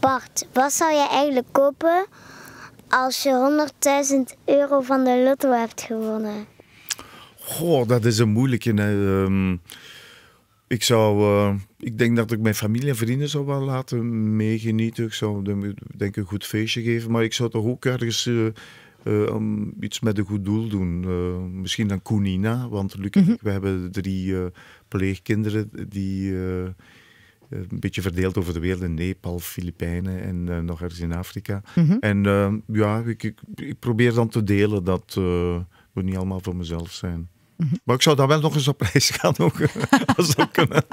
Bart, wat zou je eigenlijk kopen als je 100.000 euro van de lotto hebt gewonnen? Goh, dat is een moeilijke. Ehm, ik zou, eh, ik denk dat ik mijn familie en vrienden zou wel laten meegenieten. Ik zou denk ik een goed feestje geven, maar ik zou toch ook ergens eh, eh, iets met een goed doel doen. misschien dan Koenina, want Luc mhm. we hebben drie pleegkinderen die eh, een beetje verdeeld over de wereld. In Nepal, Filipijnen en eh, nog ergens in Afrika. Mhm. En ehm, ja, ik, ik, ik, probeer dan te delen dat eh, we niet allemaal voor mezelf zijn. Mhm. Maar ik zou daar wel nog eens op reis gaan, ook, als dat kunnen.